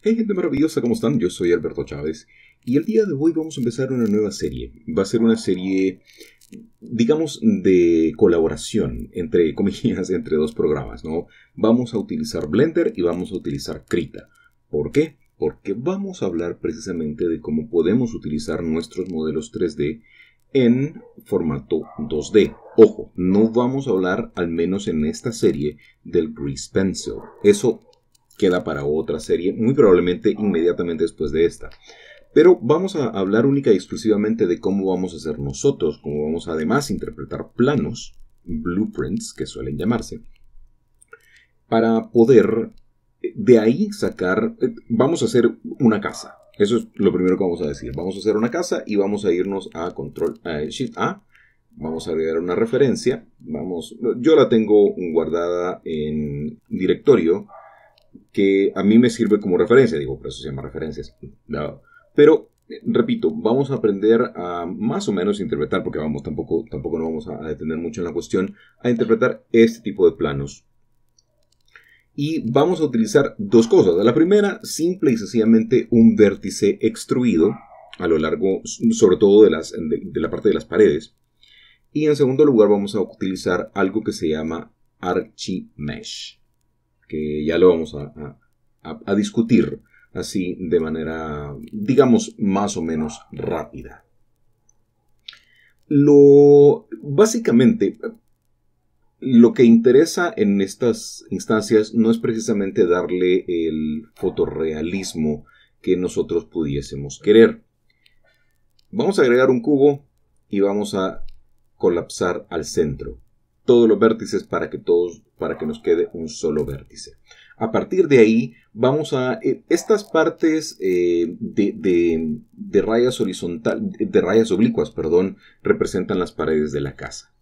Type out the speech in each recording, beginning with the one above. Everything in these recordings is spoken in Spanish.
Hey gente maravillosa, ¿cómo están? Yo soy Alberto Chávez y el día de hoy vamos a empezar una nueva serie. Va a ser una serie, digamos, de colaboración, entre comillas, entre dos programas, ¿no? Vamos a utilizar Blender y vamos a utilizar Krita. ¿Por qué? Porque vamos a hablar precisamente de cómo podemos utilizar nuestros modelos 3D en formato 2D. Ojo, no vamos a hablar, al menos en esta serie, del Grease Pencil. Eso queda para otra serie, muy probablemente ah. inmediatamente después de esta. Pero vamos a hablar única y exclusivamente de cómo vamos a hacer nosotros, cómo vamos a además interpretar planos, blueprints que suelen llamarse, para poder eh, de ahí sacar, eh, vamos a hacer una casa. Eso es lo primero que vamos a decir. Vamos a hacer una casa y vamos a irnos a control a shift A. Vamos a agregar una referencia. Vamos, yo la tengo guardada en directorio que a mí me sirve como referencia, digo, por eso se llama referencias. Pero, repito, vamos a aprender a más o menos interpretar, porque vamos, tampoco, tampoco nos vamos a detener mucho en la cuestión, a interpretar este tipo de planos. Y vamos a utilizar dos cosas. La primera, simple y sencillamente un vértice extruido a lo largo, sobre todo de, de, la parte de las paredes. Y en segundo lugar vamos a utilizar algo que se llama archimesh que ya lo vamos a, discutir así de manera, digamos, más o menos rápida. Lo básicamente lo que interesa en estas instancias no es precisamente darle el fotorrealismo que nosotros pudiésemos querer. Vamos a agregar un cubo y vamos a colapsar al centro todos los vértices para que todos para que nos quede un solo vértice. A partir de ahí vamos a eh, estas partes eh, de, rayas horizontal de rayas oblicuas, perdón, representan las paredes de la casa,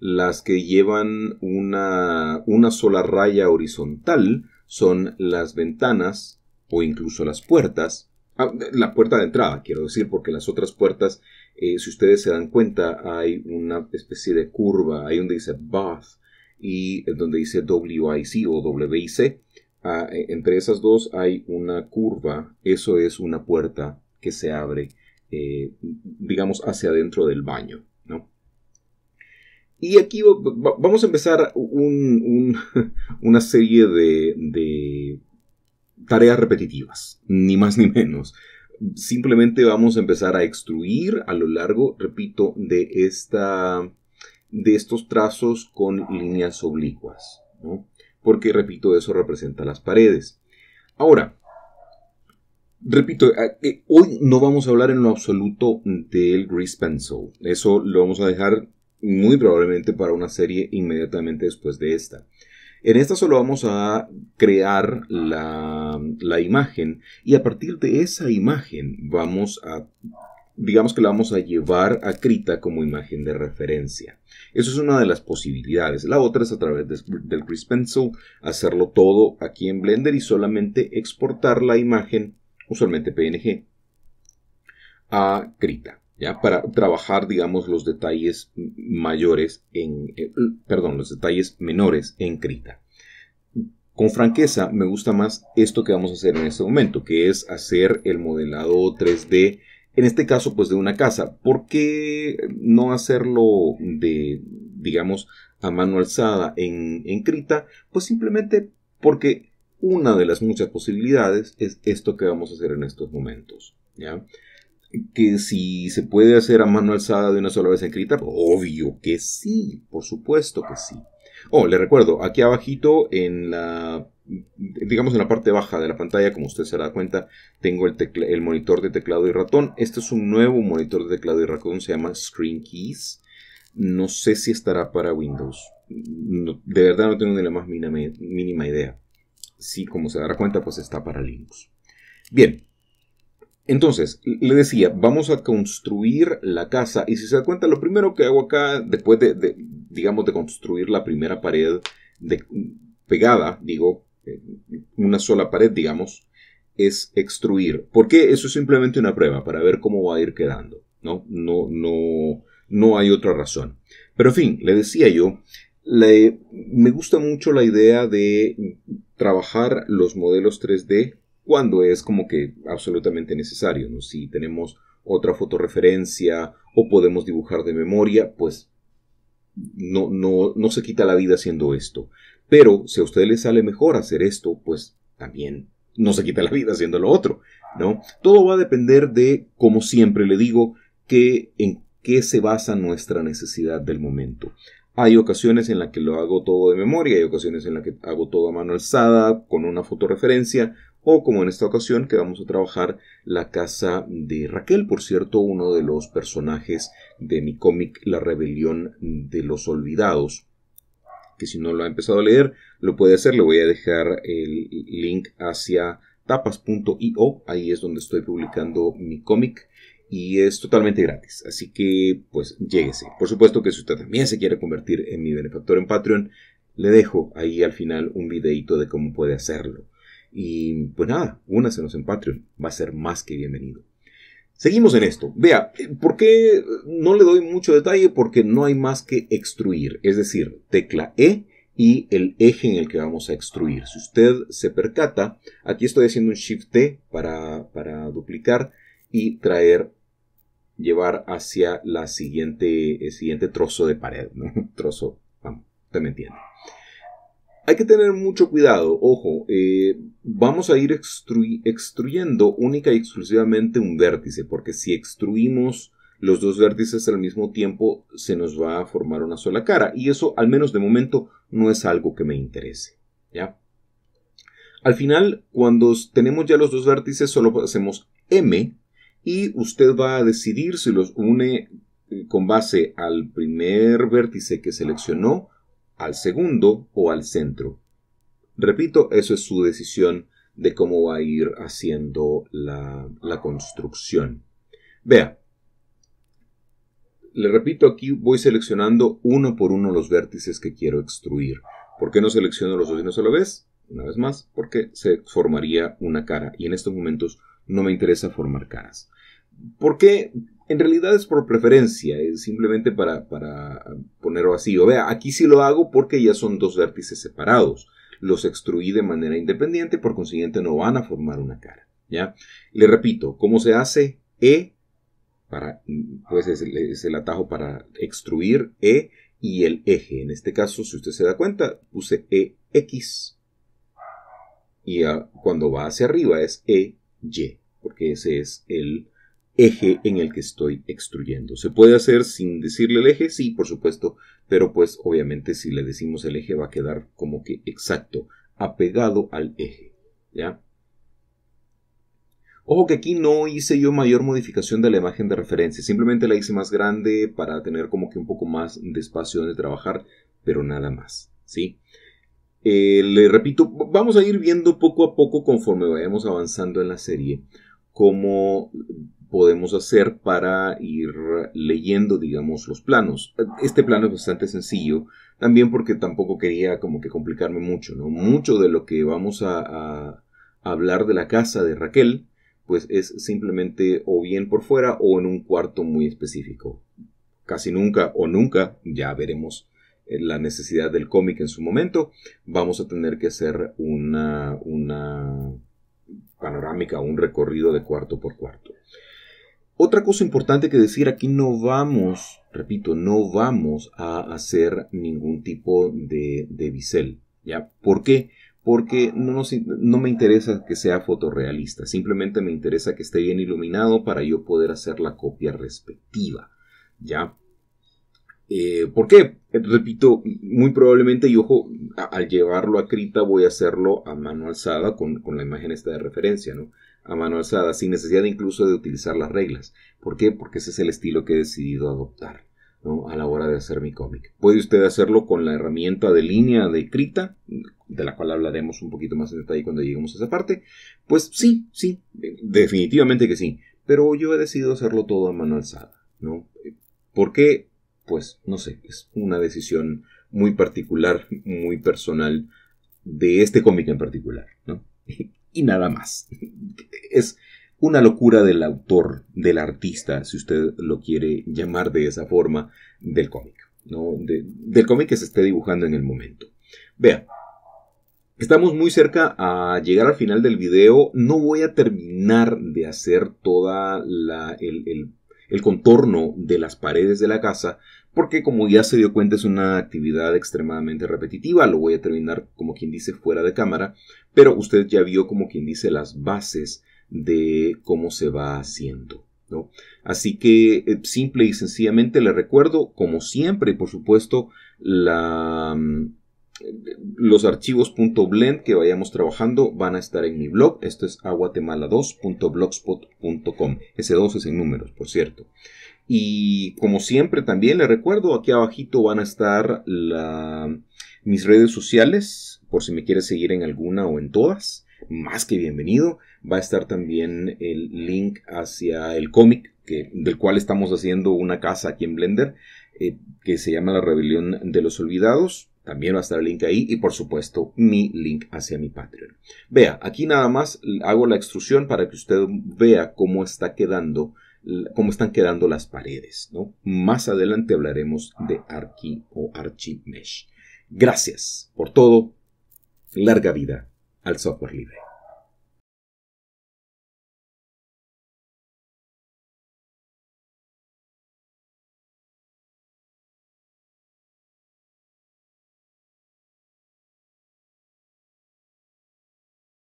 Las que llevan una una sola raya horizontal son las ventanas o incluso las puertas, ah, la puerta de entrada, quiero decir, porque las otras puertas eh, si ustedes se dan cuenta, hay una especie de curva, hay donde dice Bath y donde dice WIC o WIC. Ah, eh, entre esas dos hay una curva, eso es una puerta que se abre, eh, digamos, hacia adentro del baño. Y aquí vamos a empezar una serie de tareas repetitivas, ni más ni menos simplemente vamos a empezar a extruir a lo largo, repito, de, esta, de estos trazos con líneas oblicuas, porque, repito, eso representa las paredes. Ahora, repito, eh, hoy no vamos a hablar en lo absoluto del grease pencil, eso lo vamos a dejar muy probablemente para una serie inmediatamente después de esta. En esta solo vamos a crear la, imagen y a partir de esa imagen vamos a digamos que la vamos a llevar a Krita como imagen de referencia. Eso es una de las posibilidades. La otra es a través del Chris Pencil hacerlo todo aquí en Blender y solamente exportar la imagen, usualmente PNG, a Krita para trabajar, digamos, los detalles mayores en, eh, perdón, los detalles menores en Krita. Con franqueza, me gusta más esto que vamos a hacer en este momento, que es hacer el modelado 3D, en este caso, pues de una casa. ¿Por qué no hacerlo de, digamos, a mano alzada en, en Krita? Pues simplemente porque una de las muchas posibilidades es esto que vamos a hacer en estos momentos, ¿ya? que si se puede hacer a mano alzada de una sola vez en escrita, obvio que sí, por supuesto que sí. Oh, le recuerdo, aquí abajito en la digamos en la parte baja de la pantalla, como usted se da cuenta, tengo el, monitor de teclado y ratón. Este es un nuevo monitor de teclado y ratón, se llama Screen Keys. No sé si estará para Windows. de verdad no tengo ni la más mínima, mínima idea. Sí, como se dará cuenta, pues está para Linux. Bien, entonces, le decía, vamos a construir la casa. Y si se da cuenta, lo primero que hago acá, después de, digamos, de construir la primera pared de, pegada, digo, eh, una sola pared, digamos, es extruir. Porque eso es simplemente una prueba para ver cómo va a ir quedando. No, no, no, no hay otra razón. Pero en fin, le decía yo, me gusta mucho la idea de trabajar los modelos 3D cuando es como que absolutamente necesario, ¿no? Si tenemos otra fotorreferencia o podemos dibujar de memoria, pues no, no, se quita la vida haciendo esto. Pero si a usted le sale mejor hacer esto, pues también no se quita la vida haciendo lo otro, ¿no? Todo va a depender de, como siempre le digo, que en qué se basa nuestra necesidad del momento. Hay ocasiones en las que lo hago todo de memoria, hay ocasiones en las que hago todo a mano alzada, con una fotorreferencia, o como en esta ocasión que vamos a trabajar la casa de Raquel, por cierto, uno de los personajes de mi cómic La rebelión de los olvidados, que si no lo ha empezado a leer, lo puede hacer, le voy a dejar el link hacia tapas.io, ahí es donde estoy publicando mi cómic y es totalmente gratis. Así que, pues, lléguese. Por supuesto que si usted también se quiere convertir en mi benefactor en Patreon, le dejo ahí al final un videito de cómo puede hacerlo. Y pues nada, únasenos en Patreon, va a ser más que bienvenido. Seguimos en esto. Vea, ¿por qué no le doy mucho detalle? Porque no hay más que extruir, es decir, tecla E y el eje en el que vamos a extruir. Si usted se percata, aquí estoy haciendo un Shift T para, duplicar y traer, llevar hacia la siguiente, el siguiente trozo de pared, Trozo, vamos, usted me entiende. Hay que tener mucho cuidado, ojo, eh, vamos a ir extruyendo única y exclusivamente un vértice, porque si extruimos los dos vértices al mismo tiempo, se nos va a formar una sola cara, y eso, al menos de momento, no es algo que me interese, ¿ya? Al final, cuando tenemos ya los dos vértices, solo hacemos M, y usted va a decidir si los une eh, con base al primer vértice que seleccionó, al segundo o al centro. Repito, eso es su decisión de cómo va a ir haciendo la, construcción. Vea, le repito, aquí voy seleccionando uno por uno los vértices que quiero extruir. ¿Por qué no selecciono los dos y no se lo ves? Una vez más, porque se formaría una cara y en estos momentos no me interesa formar caras. ¿Por qué en realidad es por preferencia, es simplemente para, ponerlo así. O vea, aquí sí lo hago porque ya son dos vértices separados. Los extruí de manera independiente, por consiguiente no van a formar una cara. ¿ya? Le repito, ¿cómo se hace E? Para, pues es el, atajo para extruir E y el eje. En este caso, si usted se da cuenta, puse EX. Y cuando va hacia arriba es EY, porque ese es el eje en el que estoy extruyendo. ¿Se puede hacer sin decirle el eje? Sí, por supuesto, pero pues obviamente si le decimos el eje va a quedar como que exacto, apegado al eje. ¿Ya? Ojo que aquí no hice yo mayor modificación de la imagen de referencia, simplemente la hice más grande para tener como que un poco más de espacio donde trabajar, pero nada más, ¿sí? Eh, le repito, vamos a ir viendo poco a poco conforme vayamos avanzando en la serie, como podemos hacer para ir leyendo, digamos, los planos. Este plano es bastante sencillo, también porque tampoco quería como que complicarme mucho, ¿no? Mucho de lo que vamos a, a hablar de la casa de Raquel, pues es simplemente o bien por fuera o en un cuarto muy específico. Casi nunca o nunca, ya veremos eh, la necesidad del cómic en su momento, vamos a tener que hacer una, una panorámica, un recorrido de cuarto por cuarto. Otra cosa importante que decir, aquí no vamos, repito, no vamos a hacer ningún tipo de, bisel. ¿ya? ¿Por qué? Porque no, no me interesa que sea fotorrealista, simplemente me interesa que esté bien iluminado para yo poder hacer la copia respectiva. ¿ya? Eh, ¿Por qué? Repito, muy probablemente, y ojo, al llevarlo a crita voy a hacerlo a mano alzada con, con, la imagen esta de referencia, ¿no? a mano alzada, sin necesidad incluso de utilizar las reglas. ¿Por qué? Porque ese es el estilo que he decidido adoptar ¿no? a la hora de hacer mi cómic. Puede usted hacerlo con la herramienta de línea de Krita, de la cual hablaremos un poquito más en detalle cuando lleguemos a esa parte. Pues sí, sí, definitivamente que sí. Pero yo he decidido hacerlo todo a mano alzada. ¿no? ¿Por qué? Pues no sé, es una decisión muy particular, muy personal de este cómic en particular, ¿no? y nada más. Es una locura del autor, del artista, si usted lo quiere llamar de esa forma, del cómic, del cómic que se esté dibujando en el momento. Vea, estamos muy cerca a llegar al final del video, no voy a terminar de hacer toda el, el contorno de las paredes de la casa, porque como ya se dio cuenta es una actividad extremadamente repetitiva, lo voy a terminar como quien dice fuera de cámara, pero usted ya vio como quien dice las bases de cómo se va haciendo. Así que eh, simple y sencillamente le recuerdo, como siempre, por supuesto, mm, los archivos .blend que vayamos trabajando van a estar en mi blog. Esto es aguatemala2.blogspot.com. Ese 2 es en números, por cierto. Y como siempre también le recuerdo, aquí abajito van a estar mis redes sociales, por si me quiere seguir en alguna o en todas, más que bienvenido. Va a estar también el link hacia el cómic del cual estamos haciendo una casa aquí en Blender, eh, que se llama La Rebelión de los Olvidados. También va a estar el link ahí y por supuesto mi link hacia mi Patreon. Vea, aquí nada más hago la extrusión para que usted vea cómo está quedando cómo están quedando las paredes. ¿no? Más adelante hablaremos de Archi o Mesh. Gracias por todo. Larga vida al software libre.